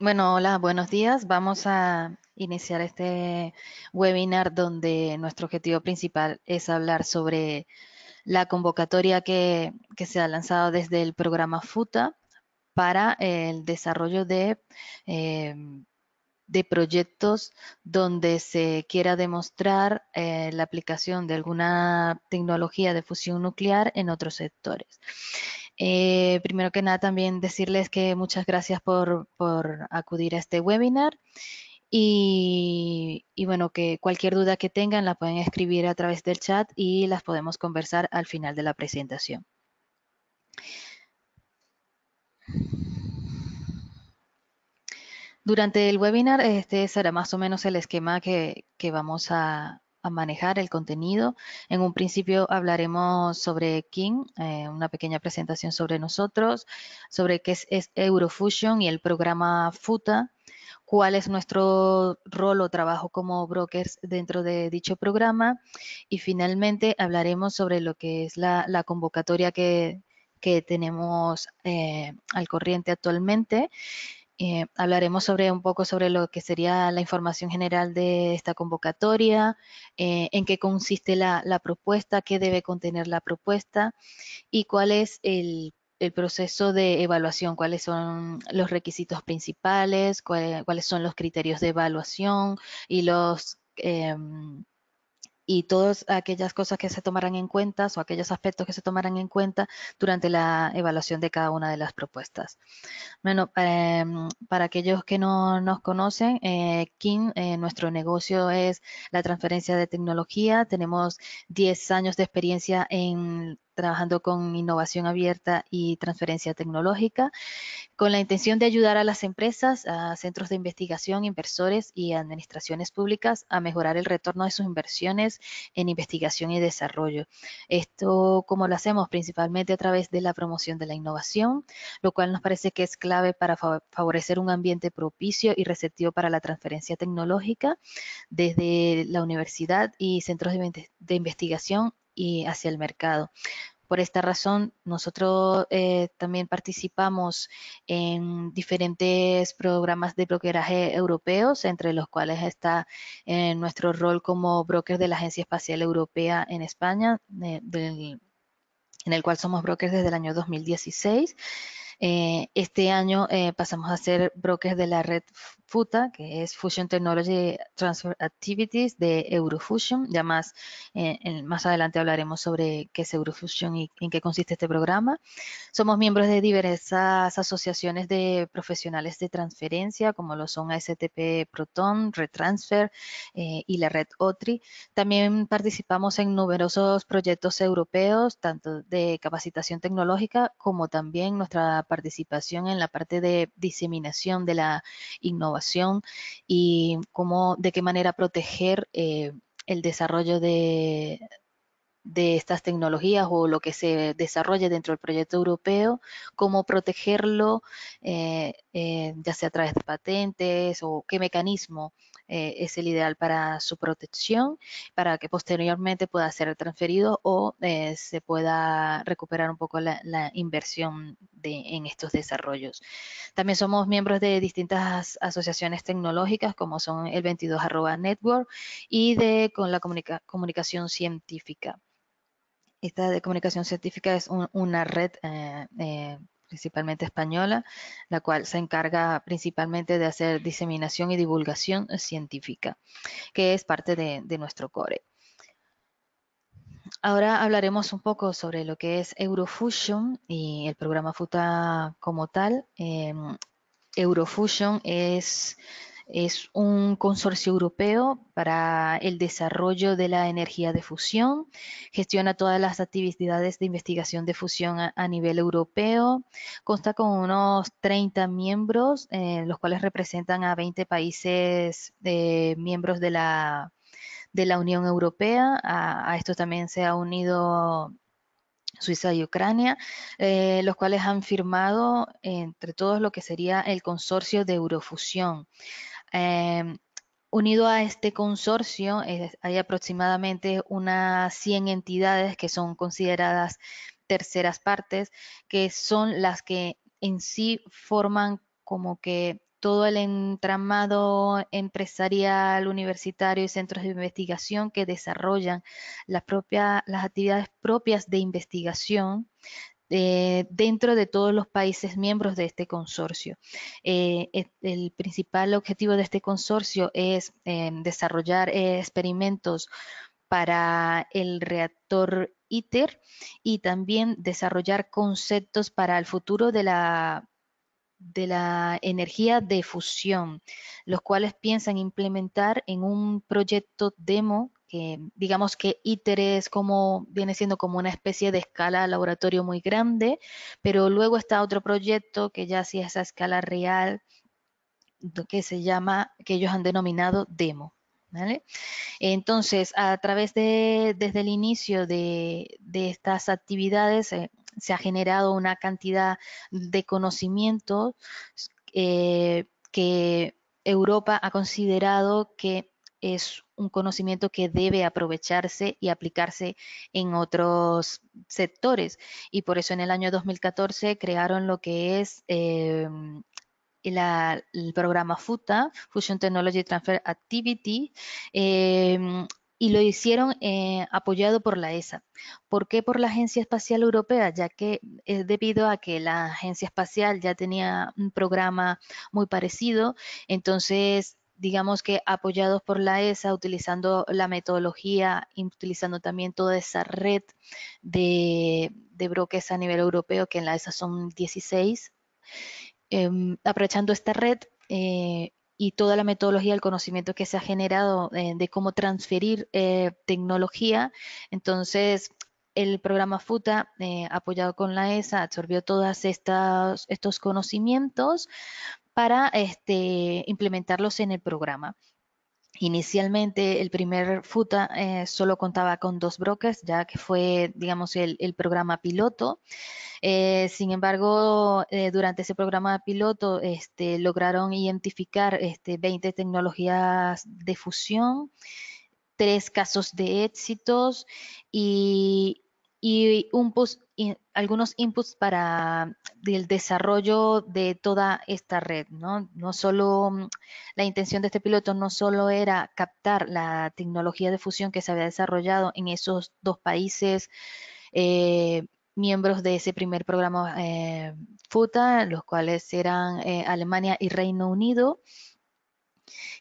Bueno, hola, buenos días. Vamos a iniciar este webinar donde nuestro objetivo principal es hablar sobre la convocatoria que, se ha lanzado desde el programa FUTA para el desarrollo de, eh, proyectos donde se quiera demostrar eh, la aplicación de alguna tecnología de fusión nuclear en otros sectores. Eh, primero que nada, también decirles que muchas gracias por, acudir a este webinar. Y, bueno, que cualquier duda que tengan la pueden escribir a través del chat y las podemos conversar al final de la presentación. Durante el webinar, este será más o menos el esquema que vamos a, manejar el contenido. En un principio hablaremos sobre King, eh, una pequeña presentación sobre nosotros, sobre qué es, Eurofusion y el programa FUTA, cuál es nuestro rol o trabajo como brokers dentro de dicho programa y finalmente hablaremos sobre lo que es la, convocatoria que, tenemos eh, al corriente actualmente eh, hablaremos sobre un poco sobre lo que sería la información general de esta convocatoria, eh, en qué consiste la, propuesta, qué debe contener la propuesta y cuál es el, proceso de evaluación, cuáles son los requisitos principales, cuáles, son los criterios de evaluación y los... Eh, y todas aquellas cosas que se tomarán en cuenta o aquellos aspectos que se tomarán en cuenta durante la evaluación de cada una de las propuestas. Bueno, em, para aquellos que no nos conocen, eh, King, eh, nuestro negocio es la transferencia de tecnología. Tenemos 10 años de experiencia en trabajando con innovación abierta y transferencia tecnológica, con la intención de ayudar a las empresas, a centros de investigación, inversores y administraciones públicas a mejorar el retorno de sus inversiones en investigación y desarrollo. Esto, como lo hacemos, principalmente a través de la promoción de la innovación, lo cual nos parece que es clave para favorecer un ambiente propicio y receptivo para la transferencia tecnológica desde la universidad y centros de, de investigación y hacia el mercado. Por esta razón, nosotros eh, también participamos en diferentes programas de brokeraje europeos, entre los cuales está eh, nuestro rol como broker de la Agencia Espacial Europea en España, eh, en el cual somos brokers desde el año 2016. Eh, este año eh, pasamos a ser brokers de la red FUTA, que es Fusion Technology Transfer Activities de Eurofusion. Ya más, eh, más adelante hablaremos sobre qué es Eurofusion y en qué consiste este programa. Somos miembros de diversas asociaciones de profesionales de transferencia, como lo son ASTP Proton, Retransfer y la red OTRI. También participamos en numerosos proyectos europeos, tanto de capacitación tecnológica como también nuestra participación en la parte de diseminación de la innovación y cómo, de qué manera proteger eh, el desarrollo de, estas tecnologías o lo que se desarrolle dentro del proyecto europeo, cómo protegerlo, eh, eh, ya sea a través de patentes o qué mecanismo es el ideal para su protección, para que posteriormente pueda ser transferido o se pueda recuperar un poco la inversión en estos desarrollos. También somos miembros de distintas asociaciones tecnológicas como son el 22 arroba network y de con la comunicación científica. Esta de comunicación científica es una red eh, eh, principalmente española, la cual se encarga principalmente de hacer diseminación y divulgación científica, que es parte de nuestro core. Ahora hablaremos un poco sobre lo que es Eurofusion y el programa FUTA como tal. Em, Eurofusion es, un consorcio europeo para el desarrollo de la energía de fusión. Gestiona todas las actividades de investigación de fusión a, nivel europeo. Consta con unos 30 miembros, eh, los cuales representan a 20 países eh, miembros de la de la Unión Europea. A, esto también se ha unido Suiza y Ucrania, eh, los cuales han firmado entre todos lo que sería el consorcio de Eurofusión. Em, unido a este consorcio hay aproximadamente unas 100 entidades que son consideradas terceras partes, que son las que en sí forman como que todo el entramado empresarial, universitario y centros de investigación que desarrollan las, las actividades propias de investigación eh, dentro de todos los países miembros de este consorcio. Eh, e, el, principal objetivo de este consorcio es eh, desarrollar experimentos para el reactor ITER y también desarrollar conceptos para el futuro de la de la energía de fusión, los cuales piensan implementar en un proyecto demo que digamos que ITER es como, viene siendo como una especie de escala laboratorio muy grande, pero luego está otro proyecto que ya sí es a escala real, que se llama, que ellos han denominado demo. ¿Vale? Entonces, a través de, desde el inicio de, estas actividades, eh, se ha generado una cantidad de conocimientos eh, que Europa ha considerado que es un conocimiento que debe aprovecharse y aplicarse en otros sectores. Y por eso en el año 2014 crearon lo que es eh, el programa FUTA, Fusion Technology Transfer Activity, eh, y lo hicieron eh, apoyado por la ESA. ¿Por qué por la Agencia Espacial Europea? Ya que es debido a que la Agencia Espacial ya tenía un programa muy parecido, entonces digamos que apoyados por la ESA, utilizando la metodología y utilizando también toda esa red de, de brokers a nivel europeo, que en la ESA son 16, em, aprovechando esta red, eh, y toda la metodología, el conocimiento que se ha generado eh, de cómo transferir eh, tecnología. Entonces, el programa FUTA, eh, apoyado con la ESA, absorbió todos estos conocimientos para este, implementarlos en el programa. Inicialmente el primer FUTA eh, solo contaba con dos brokers, ya que fue, digamos, el, programa piloto. Eh, sin embargo, eh, durante ese programa piloto este, lograron identificar 20 este, tecnologías de fusión, tres casos de éxitos y, y un, algunos inputs para el desarrollo de toda esta red, ¿no? No solo, mm, la intención de este piloto no solo era captar la tecnología de fusión que se había desarrollado en esos dos países eh, miembros de ese primer programa eh, FUTA, los cuales eran eh, Alemania y Reino Unido,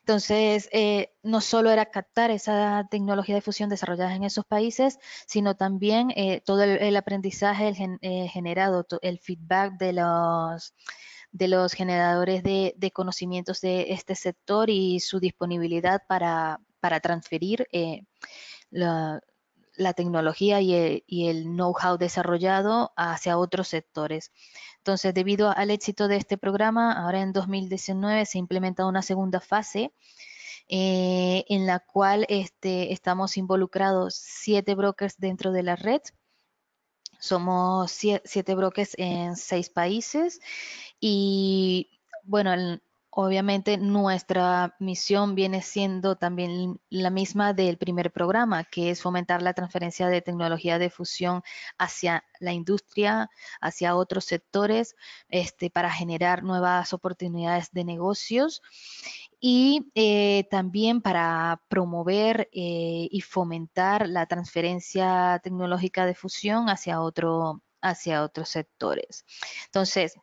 entonces, eh, no solo era captar esa tecnología de fusión desarrollada en esos países, sino también eh, todo el, aprendizaje eh, generado, el feedback de los de los generadores de, conocimientos de este sector y su disponibilidad para, transferir la, la tecnología y el, know-how desarrollado hacia otros sectores. Entonces, debido al éxito de este programa, ahora en 2019 se implementa una segunda fase eh, en la cual este, estamos involucrados siete brokers dentro de la red. Somos siete brokers en seis países y bueno, el, Obviamente nuestra misión viene siendo también la misma del primer programa, que es fomentar la transferencia de tecnología de fusión hacia la industria, hacia otros sectores, este, para generar nuevas oportunidades de negocios y eh, también para promover eh, y fomentar la transferencia tecnológica de fusión hacia, otro, hacia otros sectores. Entonces,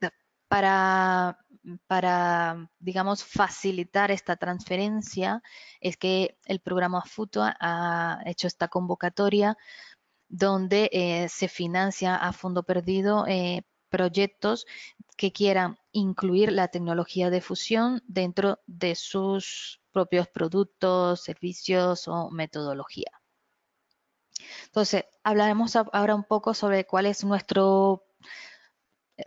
para para, digamos, facilitar esta transferencia es que el programa FUTUA ha hecho esta convocatoria donde eh, se financia a fondo perdido eh, proyectos que quieran incluir la tecnología de fusión dentro de sus propios productos, servicios o metodología. Entonces, hablaremos ahora un poco sobre cuál es nuestro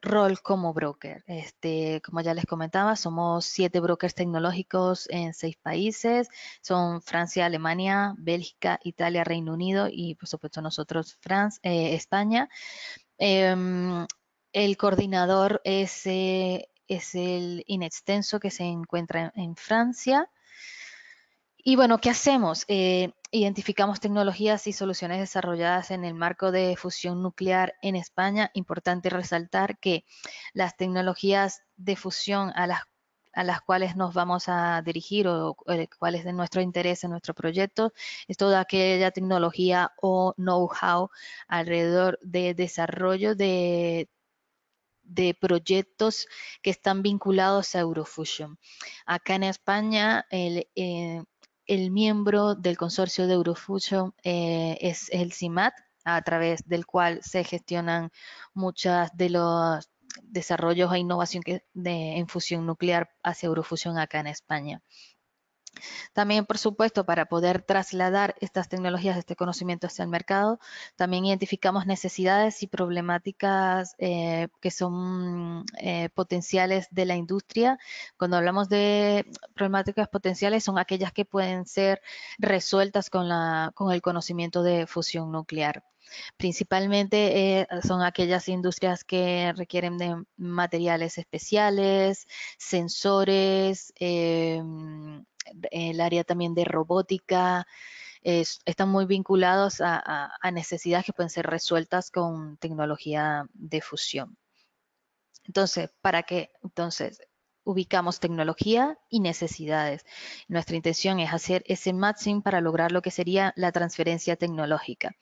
rol como broker. Este, como ya les comentaba, somos siete brokers tecnológicos en seis países. Son Francia, Alemania, Bélgica, Italia, Reino Unido y por supuesto nosotros France, eh, España. Em, el coordinador es, eh, es el inextenso que se encuentra en, Francia. Y bueno, ¿qué hacemos? Eh, Identificamos tecnologías y soluciones desarrolladas en el marco de fusión nuclear en España. Importante resaltar que las tecnologías de fusión a las, a las cuales nos vamos a dirigir o, cuáles eh, cuál es de nuestro interés en nuestro proyecto, es toda aquella tecnología o know-how alrededor de desarrollo de de proyectos que están vinculados a Eurofusion. Acá en España, el, eh, el miembro del consorcio de Eurofusion eh, es el CIMAT, a través del cual se gestionan muchas de los desarrollos e innovación de, en fusión nuclear hacia Eurofusión acá en España. También, por supuesto, para poder trasladar estas tecnologías, este conocimiento hacia el mercado, también identificamos necesidades y problemáticas eh, que son eh, potenciales de la industria. Cuando hablamos de problemáticas potenciales, son aquellas que pueden ser resueltas con, la, con el conocimiento de fusión nuclear. Principalmente eh, son aquellas industrias que requieren de materiales especiales, sensores, el área también de robótica, están muy vinculados a, necesidades que pueden ser resueltas con tecnología de fusión. Entonces, ¿para qué? Entonces, ubicamos tecnología y necesidades. Nuestra intención es hacer ese matching para lograr lo que sería la transferencia tecnológica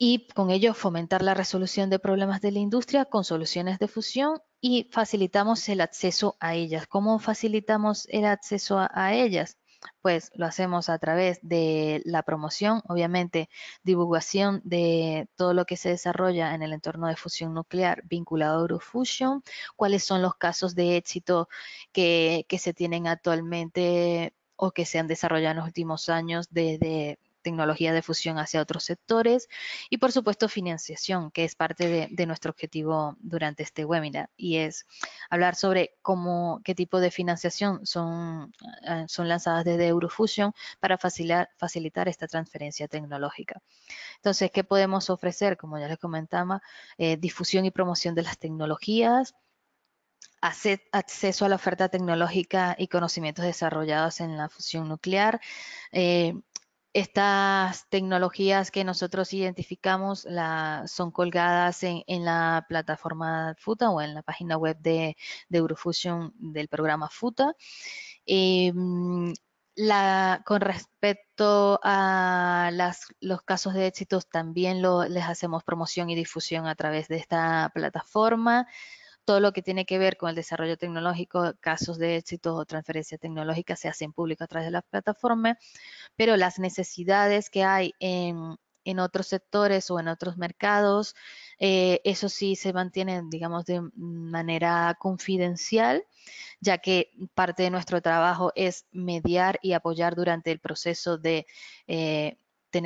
y con ello fomentar la resolución de problemas de la industria con soluciones de fusión y facilitamos el acceso a ellas. ¿Cómo facilitamos el acceso a, ellas? Pues lo hacemos a través de la promoción, obviamente divulgación de todo lo que se desarrolla en el entorno de fusión nuclear vinculado a Eurofusion, cuáles son los casos de éxito que, que se tienen actualmente o que se han desarrollado en los últimos años desde tecnología de fusión hacia otros sectores y, por supuesto, financiación, que es parte de, nuestro objetivo durante este webinar y es hablar sobre cómo, qué tipo de financiación son, eh, son lanzadas desde Eurofusion para facilitar, facilitar esta transferencia tecnológica. Entonces, ¿qué podemos ofrecer? Como ya les comentaba, eh, difusión y promoción de las tecnologías, acceso a la oferta tecnológica y conocimientos desarrollados en la fusión nuclear, eh, estas tecnologías que nosotros identificamos son colgadas en, la plataforma FUTA o en la página web de, Eurofusion del programa FUTA. Em, con respecto a los casos de éxitos, también les hacemos promoción y difusión a través de esta plataforma todo lo que tiene que ver con el desarrollo tecnológico, casos de éxito o transferencia tecnológica se hacen público a través de la plataforma, pero las necesidades que hay en, otros sectores o en otros mercados, eh, eso sí se mantiene, digamos, de manera confidencial, ya que parte de nuestro trabajo es mediar y apoyar durante el proceso de... Eh,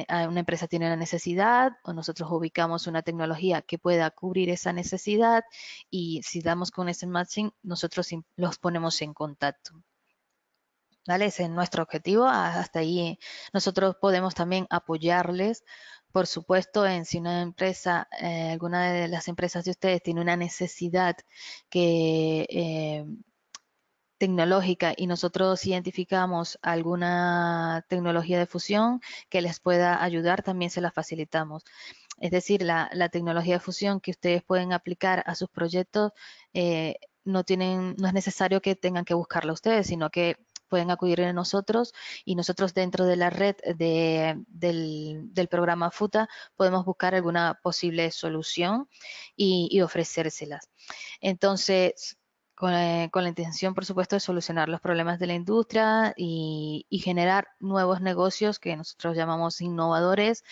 Ah, una empresa tiene la necesidad o nosotros ubicamos una tecnología que pueda cubrir esa necesidad y si damos con ese matching, nosotros los ponemos en contacto. ¿Vale? Ese es nuestro objetivo. Hasta ahí eh. nosotros podemos también apoyarles, por supuesto, en si una empresa, eh, alguna de las empresas de ustedes tiene una necesidad que... Eh, tecnológica y nosotros identificamos alguna tecnología de fusión que les pueda ayudar, también se la facilitamos. Es decir, la, la tecnología de fusión que ustedes pueden aplicar a sus proyectos eh, no, tienen, no es necesario que tengan que buscarla ustedes, sino que pueden acudir a nosotros y nosotros dentro de la red del, del, programa FUTA podemos buscar alguna posible solución y, y ofrecérselas. Entonces, eh, con, la intención, por supuesto, de solucionar los problemas de la industria y, generar nuevos negocios que nosotros llamamos innovadores,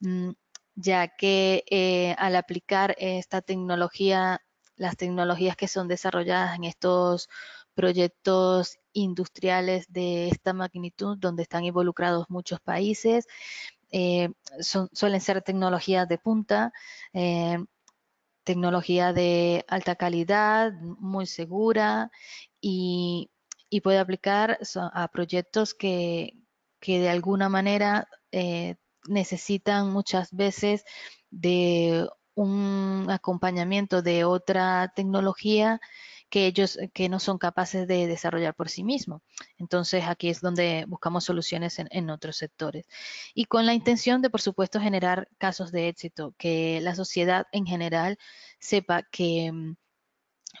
mm, ya que eh, al aplicar esta tecnología, las tecnologías que son desarrolladas en estos proyectos industriales de esta magnitud, donde están involucrados muchos países, eh, suelen ser tecnologías de punta, tecnología de alta calidad, muy segura y, puede aplicar a proyectos que, de alguna manera eh, necesitan muchas veces de un acompañamiento de otra tecnología que ellos eh, que no son capaces de desarrollar por sí mismos. Entonces aquí es donde buscamos soluciones en, otros sectores. Y con la intención de, por supuesto, generar casos de éxito, que la sociedad en general sepa que mm,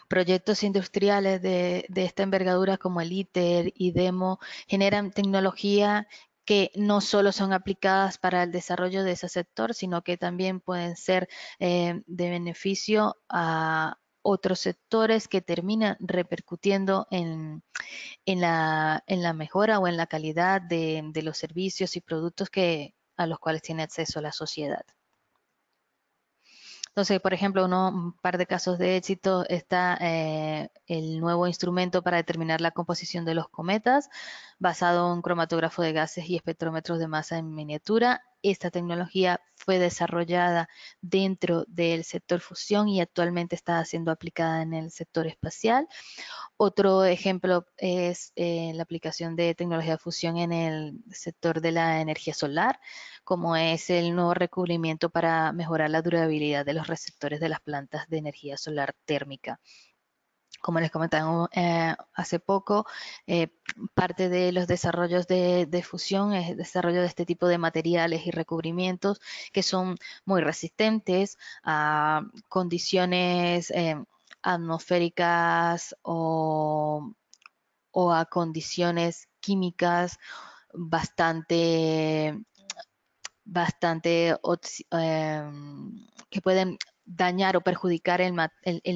proyectos industriales de, esta envergadura como el ITER y DEMO generan tecnología que no solo son aplicadas para el desarrollo de ese sector, sino que también pueden ser eh, de beneficio a, otros sectores que terminan repercutiendo en, la, mejora o en la calidad de, los servicios y productos que, a los cuales tiene acceso la sociedad. Entonces, por ejemplo, un par de casos de éxito está eh, el nuevo instrumento para determinar la composición de los cometas, basado en cromatógrafo de gases y espectrómetros de masa en miniatura. Esta tecnología fue desarrollada dentro del sector fusión y actualmente está siendo aplicada en el sector espacial. Otro ejemplo es eh, la aplicación de tecnología de fusión en el sector de la energía solar, como es el nuevo recubrimiento para mejorar la durabilidad de los receptores de las plantas de energía solar térmica como les comentaba eh, hace poco, eh, parte de los desarrollos de, fusión es el desarrollo de este tipo de materiales y recubrimientos que son muy resistentes a condiciones eh, atmosféricas o, a condiciones químicas bastante bastante em, que pueden dañar o perjudicar el,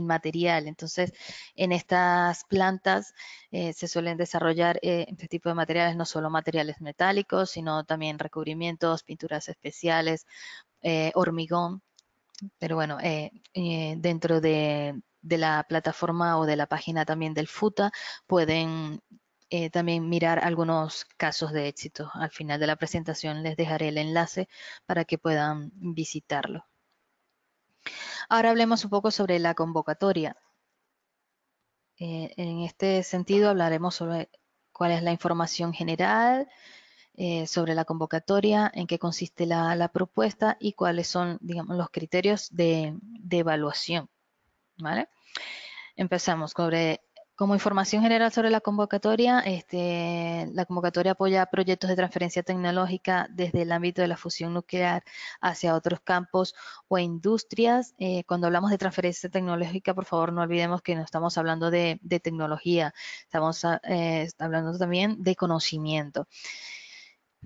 material. Entonces, en estas plantas eh, se suelen desarrollar eh, este tipo de materiales, no solo materiales metálicos, sino también recubrimientos, pinturas especiales, eh, hormigón. Pero bueno, dentro de, la plataforma o de la página también del FUTA pueden también mirar algunos casos de éxito. Al final de la presentación les dejaré el enlace para que puedan visitarlo. Ahora hablemos un poco sobre la convocatoria. Eh, en este sentido hablaremos sobre cuál es la información general, eh, sobre la convocatoria, en qué consiste la, propuesta y cuáles son, digamos, los criterios de, evaluación. ¿Vale? Empezamos sobre como información general sobre la convocatoria, este, la convocatoria apoya proyectos de transferencia tecnológica desde el ámbito de la fusión nuclear hacia otros campos o industrias. Eh, cuando hablamos de transferencia tecnológica, por favor, no olvidemos que no estamos hablando de, tecnología, estamos eh, hablando también de conocimiento.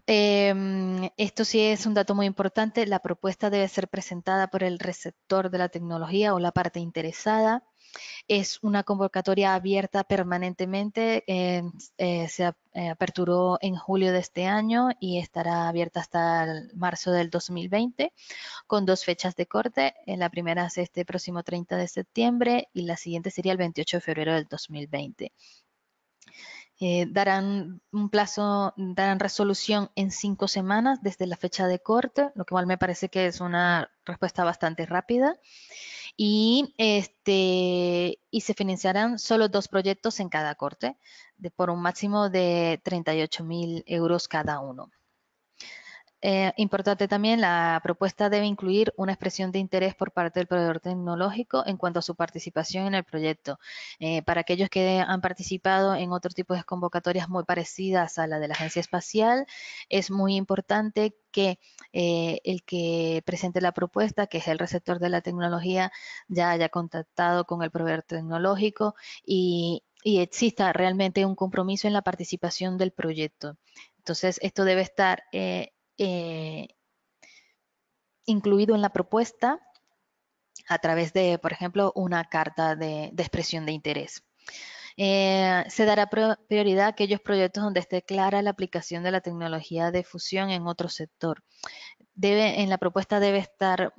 Em, esto sí es un dato muy importante. La propuesta debe ser presentada por el receptor de la tecnología o la parte interesada. Es una convocatoria abierta permanentemente. Eh, eh, se eh, aperturó en julio de este año y estará abierta hasta marzo del 2020 con dos fechas de corte. La primera es este próximo 30 de septiembre y la siguiente sería el 28 de febrero del 2020. Eh, darán un plazo, darán resolución en cinco semanas desde la fecha de corte, lo que me parece que es una respuesta bastante rápida. Y, este, y se financiarán solo dos proyectos en cada corte, de, por un máximo de 38.000 euros cada uno. Eh, importante también, la propuesta debe incluir una expresión de interés por parte del proveedor tecnológico en cuanto a su participación en el proyecto. Eh, para aquellos que han participado en otro tipo de convocatorias muy parecidas a la de la Agencia Espacial, es muy importante que eh, el que presente la propuesta, que es el receptor de la tecnología, ya haya contactado con el proveedor tecnológico y, exista realmente un compromiso en la participación del proyecto. Entonces, esto debe estar eh, incluido en la propuesta a través de, por ejemplo, una carta de, expresión de interés. Eh, se dará prioridad a aquellos proyectos donde esté clara la aplicación de la tecnología de fusión en otro sector. Debe, en la propuesta debe, estar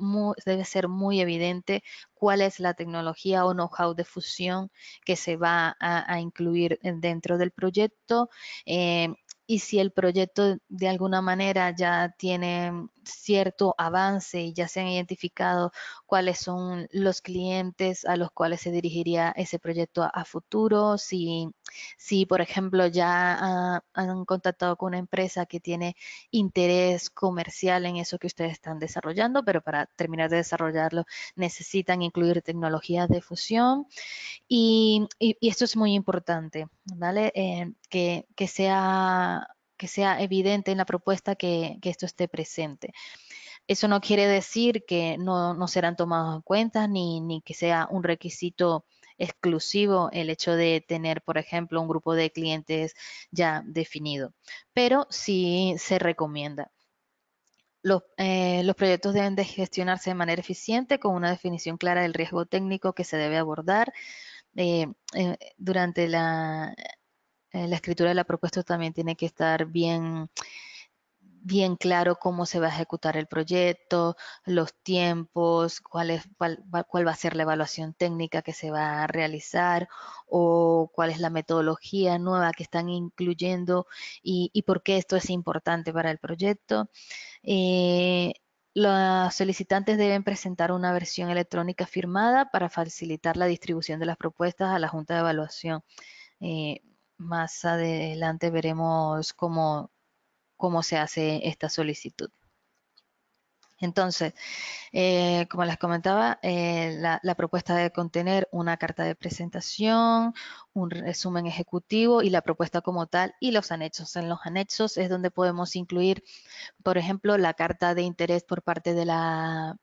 debe ser muy evidente cuál es la tecnología o know-how de fusión que se va a, incluir dentro del proyecto. Eh, y si el proyecto de alguna manera ya tiene cierto avance y ya se han identificado cuáles son los clientes a los cuales se dirigiría ese proyecto a, futuro, si, si, por ejemplo ya han contactado con una empresa que tiene interés comercial en eso que ustedes están desarrollando, pero para terminar de desarrollarlo necesitan incluir tecnologías de fusión y, esto es muy importante, ¿vale? Eh, que, que sea que sea evidente en la propuesta que, esto esté presente. Eso no quiere decir que no, serán tomados en cuenta ni, que sea un requisito exclusivo el hecho de tener, por ejemplo, un grupo de clientes ya definido, pero sí se recomienda. Los, eh, los proyectos deben de gestionarse de manera eficiente con una definición clara del riesgo técnico que se debe abordar, eh, eh, durante la, eh, la escritura de la propuesta también tiene que estar bien, bien claro cómo se va a ejecutar el proyecto, los tiempos, cuál, va a ser la evaluación técnica que se va a realizar o cuál es la metodología nueva que están incluyendo y, por qué esto es importante para el proyecto. Eh, los solicitantes deben presentar una versión electrónica firmada para facilitar la distribución de las propuestas a la Junta de Evaluación. Eh, más adelante veremos cómo, cómo se hace esta solicitud. Entonces, eh, como les comentaba, eh, la, la, propuesta debe contener una carta de presentación, un resumen ejecutivo y la propuesta como tal y los anexos. En los anexos es donde podemos incluir, por ejemplo, la carta de interés por parte de la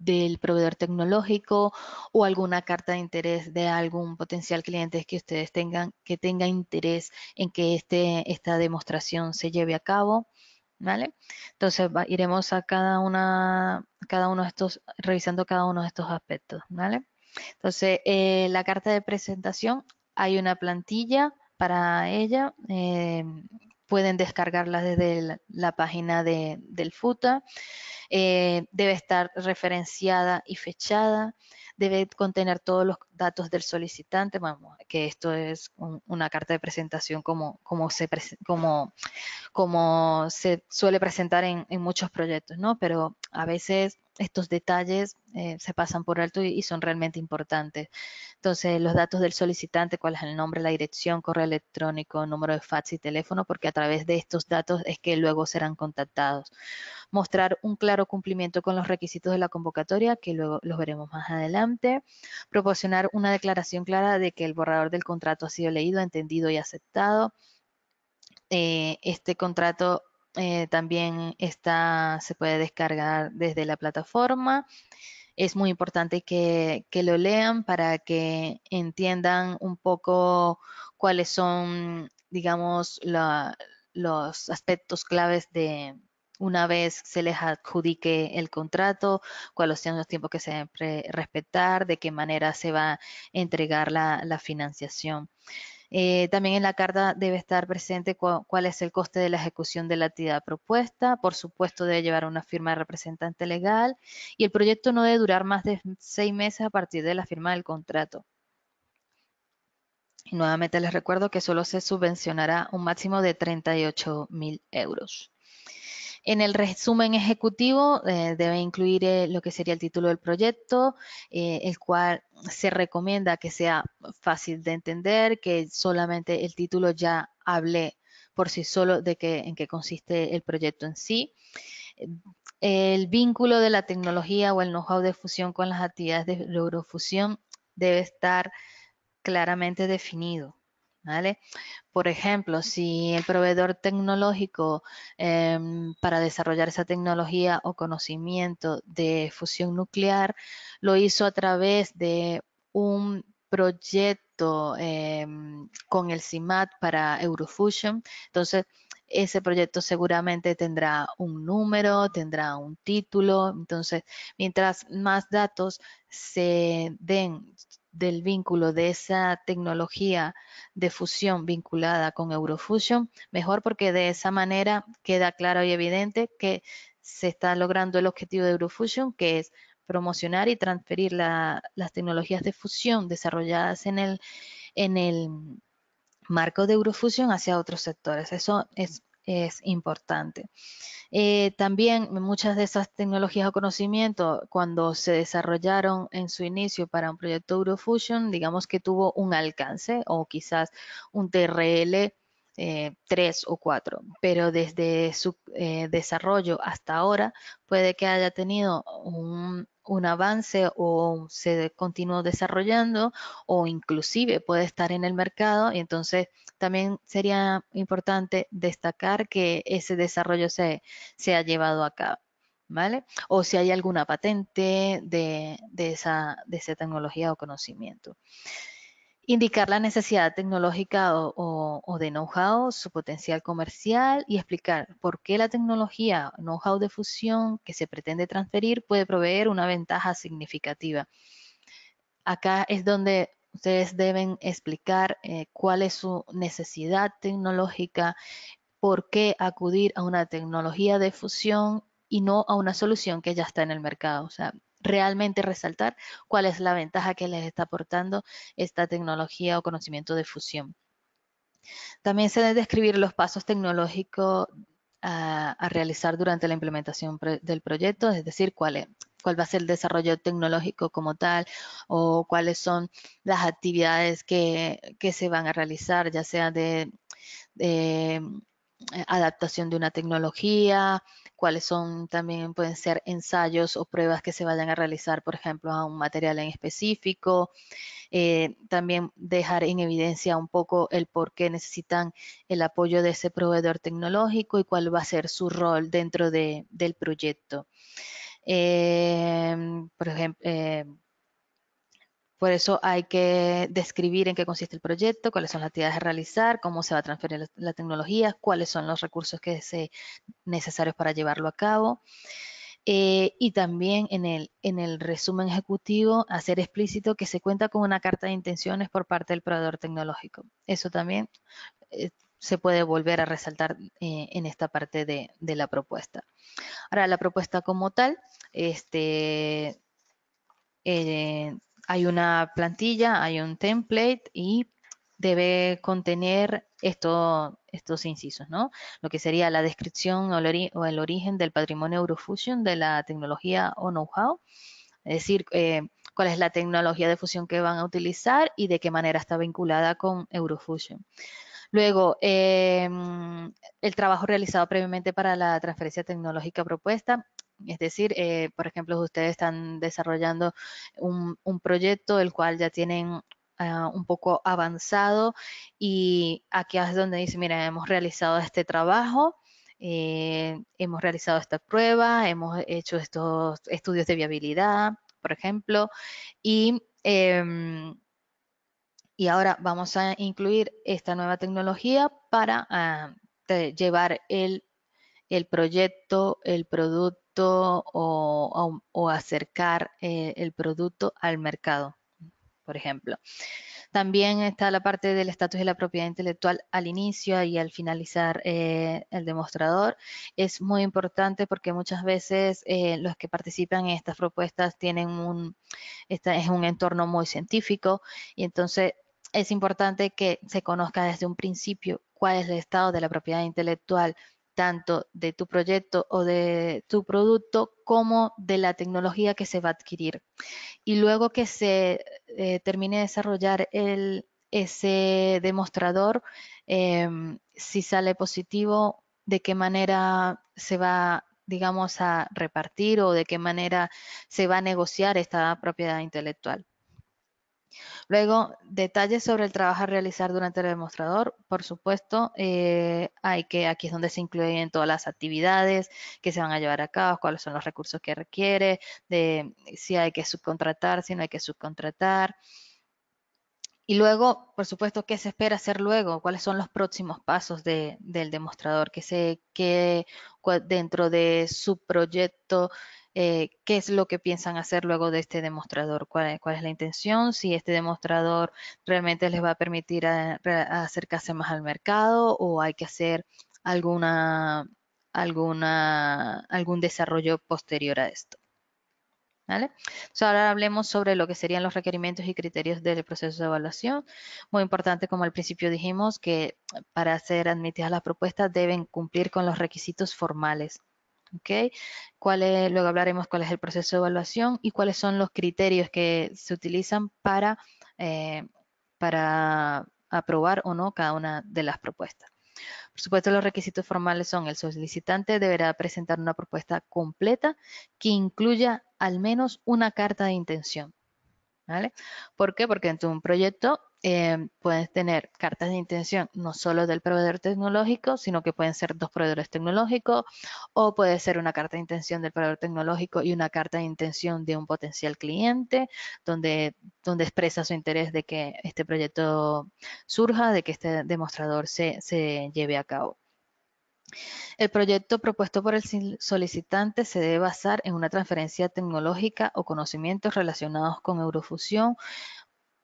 del proveedor tecnológico o alguna carta de interés de algún potencial cliente que ustedes tengan, que tenga interés en que este, esta demostración se lleve a cabo. ¿Vale? Entonces iremos a cada una, cada uno de estos, revisando cada uno de estos aspectos, ¿vale? Entonces, eh, la carta de presentación, hay una plantilla para ella, eh, pueden descargarlas desde la, página del FUTA. Eh, debe estar referenciada y fechada. Debe contener todos los datos del solicitante. Vamos, que esto es una carta de presentación como, como, se, como, como se suele presentar en, en muchos proyectos, ¿no? Pero a veces estos detalles eh, se pasan por alto y, son realmente importantes. Entonces, los datos del solicitante, cuál es el nombre, la dirección, correo electrónico, número de fax y teléfono, porque a través de estos datos es que luego serán contactados. Mostrar un claro cumplimiento con los requisitos de la convocatoria, que luego los veremos más adelante. Proporcionar una declaración clara de que el borrador del contrato ha sido leído, entendido y aceptado. Eh, este contrato eh, también está, se puede descargar desde la plataforma. Es muy importante que, que lo lean para que entiendan un poco cuáles son, digamos, los aspectos claves de una vez se les adjudique el contrato, cuáles son los tiempos que se deben respetar, de qué manera se va a entregar la, la financiación. Eh, también en la carta debe estar presente cuál es el coste de la ejecución de la actividad propuesta. Por supuesto, debe llevar una firma de representante legal y el proyecto no debe durar más de seis meses a partir de la firma del contrato. nuevamente les recuerdo que solo se subvencionará un máximo de 38 mil euros. En el resumen ejecutivo eh, debe incluir eh, lo que sería el título del proyecto, eh, el cual se recomienda que sea fácil de entender, que solamente el título ya hable por sí solo de que, en qué consiste el proyecto en sí. El vínculo de la tecnología o el know-how de fusión con las actividades de eurofusión debe estar claramente definido. Por ejemplo, si el proveedor tecnológico em, para desarrollar esa tecnología o conocimiento de fusión nuclear lo hizo a través de un proyecto em, con el CIMAT para Eurofusion, entonces ese proyecto seguramente tendrá un número, tendrá un título. Entonces, mientras más datos se den del vínculo de esa tecnología de fusión vinculada con Eurofusion, mejor porque de esa manera queda claro y evidente que se está logrando el objetivo de Eurofusion, que es promocionar y transferir las tecnologías de fusión desarrolladas en el, en el marco de Eurofusion hacia otros sectores. Eso es es importante. Eh, también muchas de esas tecnologías o conocimientos, cuando se desarrollaron en su inicio para un proyecto Eurofusion, digamos que tuvo un alcance o quizás un eh, TRL 3 o 4, pero desde su eh, desarrollo hasta ahora puede que haya tenido un, un, avance o se continuó desarrollando o inclusive puede estar en el mercado y entonces también sería importante destacar que ese desarrollo se, se ha llevado a cabo. ¿Vale? O si hay alguna patente de, esa, esa tecnología o conocimiento indicar la necesidad tecnológica o, o, o de know-how, su potencial comercial y explicar por qué la tecnología know-how de fusión que se pretende transferir puede proveer una ventaja significativa. Acá es donde Ustedes deben explicar eh, cuál es su necesidad tecnológica, por qué acudir a una tecnología de fusión y no a una solución que ya está en el mercado. O sea, realmente resaltar cuál es la ventaja que les está aportando esta tecnología o conocimiento de fusión. También se deben describir los pasos tecnológicos a, realizar durante la implementación del proyecto, es decir, cuál, cuál va a ser el desarrollo tecnológico como tal o cuáles son las actividades que, se van a realizar, ya sea de eh, adaptación de una tecnología, cuáles son también pueden ser ensayos o pruebas que se vayan a realizar, por ejemplo, a un material en específico. Eh, también dejar en evidencia un poco el por qué necesitan el apoyo de ese proveedor tecnológico y cuál va a ser su rol dentro del proyecto. Eh, por ejemplo, por eso hay que describir en qué consiste el proyecto, cuáles son las actividades a realizar, cómo se va a transferir la, tecnología, cuáles son los recursos que se, necesarios para llevarlo a cabo. Eh, y también en el, en el resumen ejecutivo hacer explícito que se cuenta con una carta de intenciones por parte del proveedor tecnológico. Eso también eh, se puede volver a resaltar eh, en esta parte de, de, la propuesta. Ahora, la propuesta como tal, este, hay una plantilla, hay un template y debe contener estos incisos, ¿no? Lo que sería la descripción o el, origen del patrimonio Eurofusion de la tecnología o know-how, es decir, eh, cuál es la tecnología de fusión que van a utilizar y de qué manera está vinculada con Eurofusion. Luego, eh, el trabajo realizado previamente para la transferencia tecnológica propuesta, es decir, eh, por ejemplo, ustedes están desarrollando un, proyecto el cual ya tienen ah, un poco avanzado y aquí es donde dice, mira, hemos realizado este trabajo, eh, hemos realizado esta prueba, hemos hecho estos estudios de viabilidad, por ejemplo, y, em, y ahora vamos a incluir esta nueva tecnología para ah, llevar el proyecto, el producto, o, acercar eh, el producto al mercado, por ejemplo. También está la parte del estatus de la propiedad intelectual al inicio y al finalizar eh, el demostrador. Es muy importante porque muchas veces eh, los que participan en estas propuestas tienen un, es un entorno muy científico y entonces es importante que se conozca desde un principio cuál es el estado de la propiedad intelectual tanto de tu proyecto o de tu producto como de la tecnología que se va a adquirir. Y luego que se eh, termine de desarrollar ese demostrador, em, si sale positivo, de qué manera se va digamos, a repartir o de qué manera se va a negociar esta propiedad intelectual. Luego, detalles sobre el trabajo a realizar durante el demostrador. Por supuesto, eh, hay que, aquí es donde se incluyen todas las actividades que se van a llevar a cabo, cuáles son los recursos que requiere, de si hay que subcontratar, si no hay que subcontratar, y luego, por supuesto, ¿qué se espera hacer luego? ¿Cuáles son los próximos pasos del demostrador? ¿Qué, se, dentro de su proyecto, eh, qué es lo que piensan hacer luego de este demostrador? ¿Cuál, ¿Cuál, es la intención? Si este demostrador realmente les va a permitir acercarse más al mercado o hay que hacer alguna, alguna, algún desarrollo posterior a esto ahora hablemos sobre lo que serían los requerimientos y criterios del proceso de evaluación. Muy importante, como al principio dijimos, que para ser admitidas las propuestas deben cumplir con los requisitos formales. luego hablaremos cuál es el proceso de evaluación y cuáles son los criterios que se utilizan para, eh, para aprobar o no cada una de las propuestas. Por supuesto, los requisitos formales son el solicitante deberá presentar una propuesta completa que incluya al menos una carta de intención. ¿Vale? ¿Por qué? Porque en un proyecto Em, pueden tener cartas de intención no solo del proveedor tecnológico, sino que pueden ser dos proveedores tecnológicos o puede ser una carta de intención del proveedor tecnológico y una carta de intención de un potencial cliente donde, donde expresa su interés de que este proyecto surja, de que este demostrador se, se lleve a cabo. El proyecto propuesto por el solicitante se debe basar en una transferencia tecnológica o conocimientos relacionados con Eurofusión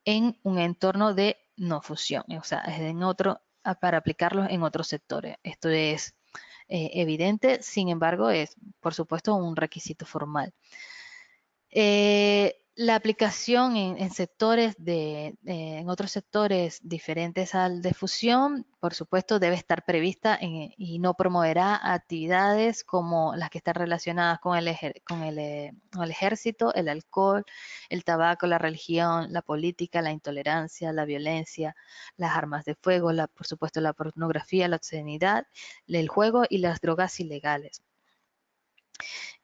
en un entorno de no fusión, o sea, en otro, para aplicarlos en otros sectores. Esto es eh, evidente, sin embargo, es por supuesto un requisito formal. Eh, la aplicación en, sectores de, en otros sectores diferentes al de fusión, por supuesto, debe estar prevista y no promoverá actividades como las que están relacionadas eh, con el, ejército, el alcohol, el tabaco, la religión, la política, la intolerancia, la violencia, las armas de fuego, por supuesto, la pornografía, la obscenidad, el juego y las drogas ilegales.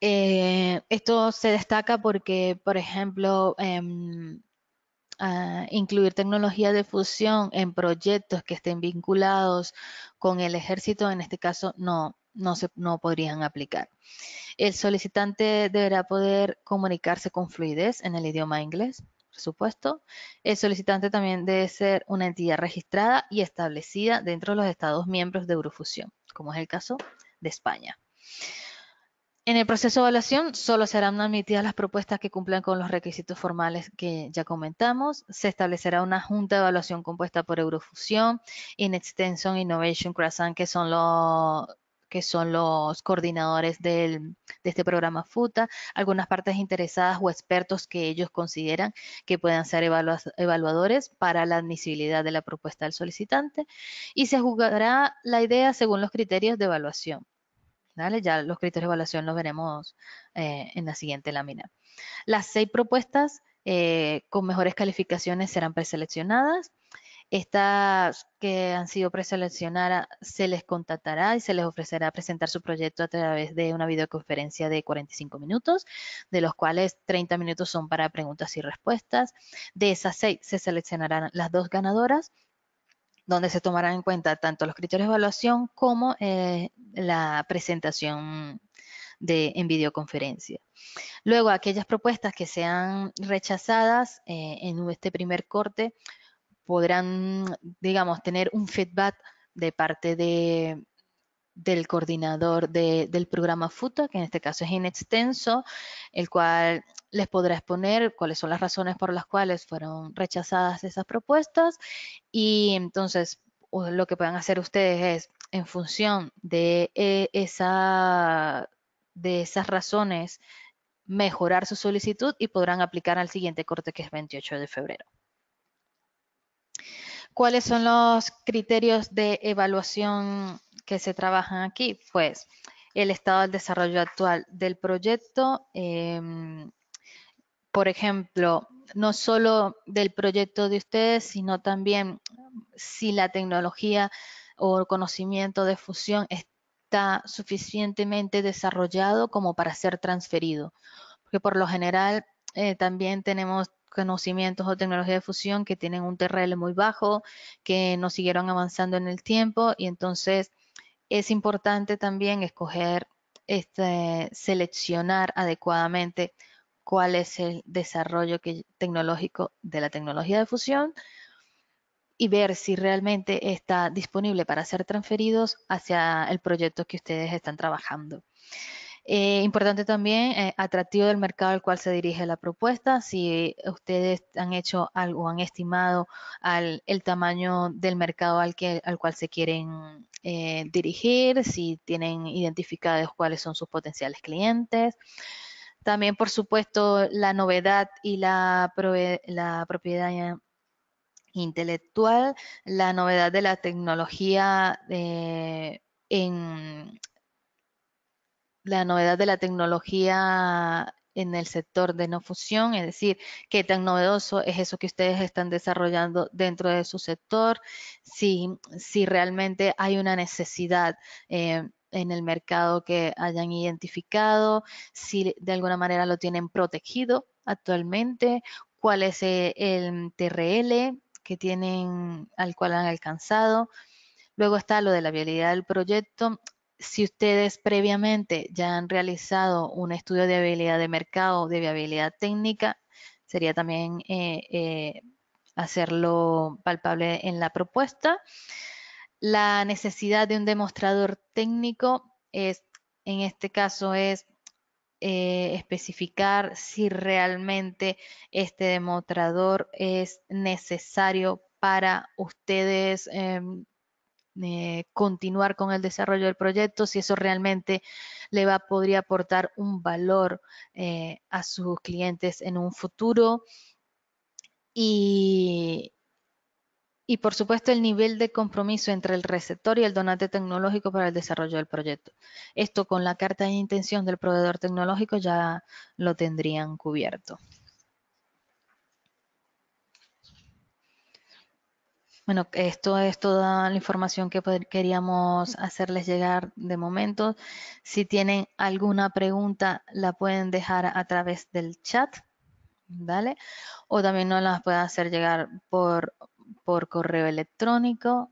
Eh, esto se destaca porque, por ejemplo, em, ah, incluir tecnología de fusión en proyectos que estén vinculados con el ejército, en este caso no, no, se, no podrían aplicar. El solicitante deberá poder comunicarse con fluidez en el idioma inglés, por supuesto. El solicitante también debe ser una entidad registrada y establecida dentro de los Estados miembros de Eurofusión, como es el caso de España. En el proceso de evaluación solo serán admitidas las propuestas que cumplan con los requisitos formales que ya comentamos. Se establecerá una junta de evaluación compuesta por Eurofusión, In Extension, Innovation, Crasan, que son los que son los coordinadores de este programa FUTA, algunas partes interesadas o expertos que ellos consideran que puedan ser evaluadores para la admisibilidad de la propuesta del solicitante y se juzgará la idea según los criterios de evaluación. Ya los criterios de evaluación los veremos eh, en la siguiente lámina. Las seis propuestas eh, con mejores calificaciones serán preseleccionadas. Estas que han sido preseleccionadas se les contactará y se les ofrecerá presentar su proyecto a través de una videoconferencia de 45 minutos, de los cuales 30 minutos son para preguntas y respuestas. De esas seis se seleccionarán las dos ganadoras donde se tomarán en cuenta tanto los criterios de evaluación como eh, la presentación de, en videoconferencia. Luego, aquellas propuestas que sean rechazadas eh, en este primer corte podrán, digamos, tener un feedback de parte de, del coordinador del programa FUTA, que en este caso es inextenso, el cual les podrá exponer cuáles son las razones por las cuales fueron rechazadas esas propuestas y entonces lo que pueden hacer ustedes es en función de, eh, esa, de esas razones mejorar su solicitud y podrán aplicar al siguiente corte que es 28 de febrero. ¿Cuáles son los criterios de evaluación que se trabajan aquí? Pues el estado del desarrollo actual del proyecto, em, por ejemplo, no solo del proyecto de ustedes, sino también si la tecnología o conocimiento de fusión está suficientemente desarrollado como para ser transferido. Porque por lo general eh, también tenemos conocimientos o tecnología de fusión que tienen un TRL muy bajo, que no siguieron avanzando en el tiempo y entonces es importante también escoger, este, seleccionar adecuadamente cuál es el desarrollo tecnológico de la tecnología de fusión y ver si realmente está disponible para ser transferidos hacia el proyecto que ustedes están trabajando. Eh, importante también, eh, atractivo del mercado al cual se dirige la propuesta. Si ustedes han hecho algo, han estimado el tamaño del mercado al, que, al cual se quieren eh, dirigir, si tienen identificados cuáles son sus potenciales clientes. También, por supuesto, la novedad y la, la propiedad intelectual, la novedad de la tecnología en la novedad de la tecnología en el sector de no fusión, es decir, qué tan novedoso es eso que ustedes están desarrollando dentro de su sector, si, si realmente hay una necesidad eh, en el mercado que hayan identificado, si de alguna manera lo tienen protegido actualmente, cuál es eh, el, TRL que tienen, al cual han alcanzado. Luego está lo de la viabilidad del proyecto si ustedes previamente ya han realizado un estudio de habilidad de mercado, de viabilidad técnica, sería también eh, eh, hacerlo palpable en la propuesta. La necesidad de un demostrador técnico es, en este caso es eh, especificar si realmente este demostrador es necesario para ustedes em, eh, continuar con el desarrollo del proyecto, si eso realmente le va, podría aportar un valor eh, a sus clientes en un futuro. y por supuesto el nivel de compromiso entre el receptor y el donante tecnológico para el desarrollo del proyecto. Esto con la carta de intención del proveedor tecnológico ya lo tendrían cubierto. Bueno, esto es toda la información que queríamos hacerles llegar de momento. Si tienen alguna pregunta, la pueden dejar a través del chat, ¿vale? O también nos las pueden hacer llegar por, por correo electrónico.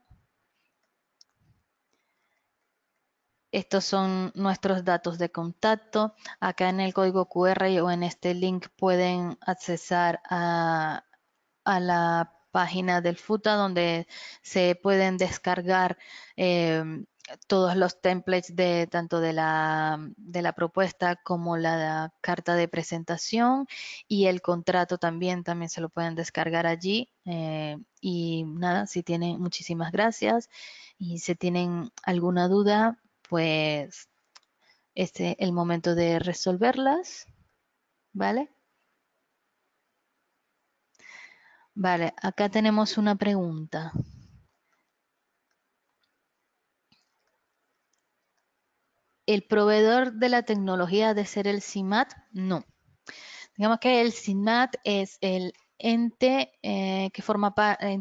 Estos son nuestros datos de contacto. Acá en el código QR o en este link pueden accesar a, a la página del FUTA donde se pueden descargar eh, todos los templates de tanto de la, de la propuesta como la, carta de presentación y el contrato también, también se lo pueden descargar allí. Eh, y nada, si tienen muchísimas gracias y si tienen alguna duda, pues este es el momento de resolverlas, ¿vale? Vale, acá tenemos una pregunta. ¿El proveedor de la tecnología ha de ser el CIMAT? No. Digamos que el CIMAT es el ente eh, que forma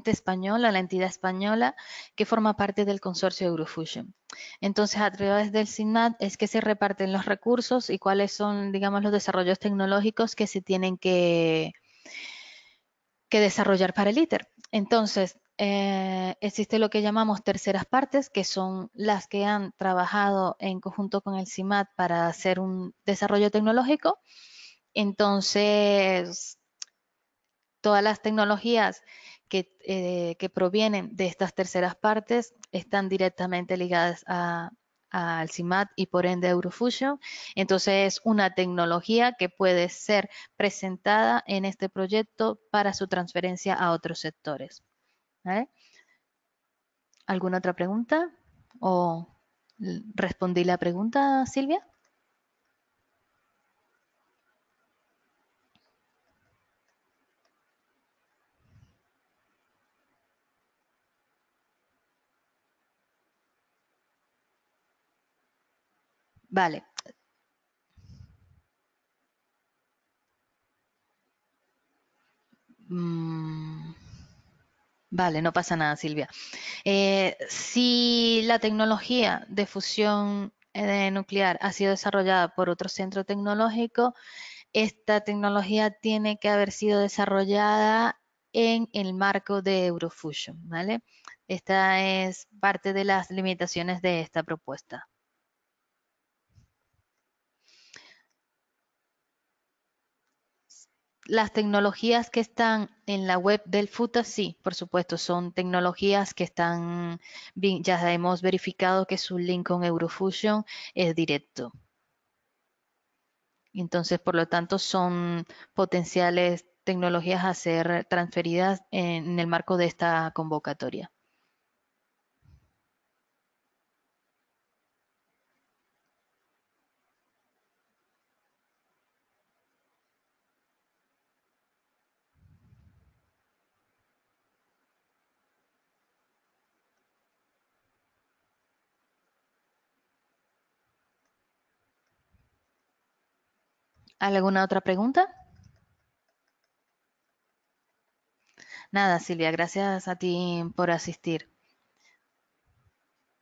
española, la entidad española que forma parte del consorcio Eurofusion. Entonces, a través del SINAT es que se reparten los recursos y cuáles son, digamos, los desarrollos tecnológicos que se tienen que, que desarrollar para el ITER. Entonces, eh, existe lo que llamamos terceras partes, que son las que han trabajado en conjunto con el CIMAT para hacer un desarrollo tecnológico. Entonces, todas las tecnologías que eh, provienen de estas terceras partes están directamente ligadas a, al CIMAT y por ende a Eurofusion. Entonces es una tecnología que puede ser presentada en este proyecto para su transferencia a otros sectores. ¿Alguna otra pregunta? ¿O respondí la pregunta, Silvia? Mm. Vale. no pasa nada, Silvia. Eh, si la tecnología de fusión eh, nuclear ha sido desarrollada por otro centro tecnológico, esta tecnología tiene que haber sido desarrollada en el marco de Eurofusion, ¿vale? Esta es parte de las limitaciones de esta propuesta. las tecnologías que están en la web del FUTA, sí, por supuesto, son tecnologías que están, ya hemos verificado que su link con Eurofusion es directo. Entonces, por lo tanto, son potenciales tecnologías a ser transferidas en el marco de esta convocatoria. ¿Alguna otra pregunta? Nada, Silvia, gracias a ti por asistir.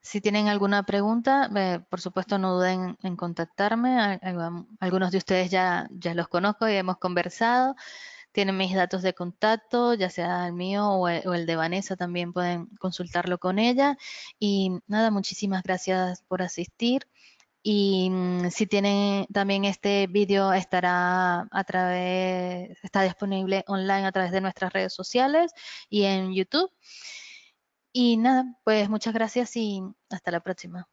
Si tienen alguna pregunta, por supuesto no duden en contactarme. Algunos de ustedes ya, ya los conozco y hemos conversado. Tienen mis datos de contacto, ya sea el mío o el de Vanessa, también pueden consultarlo con ella. Y nada, muchísimas gracias por asistir. Y mm, si tienen también este vídeo estará a través, está disponible online a través de nuestras redes sociales y en YouTube. Y nada, pues muchas gracias y hasta la próxima.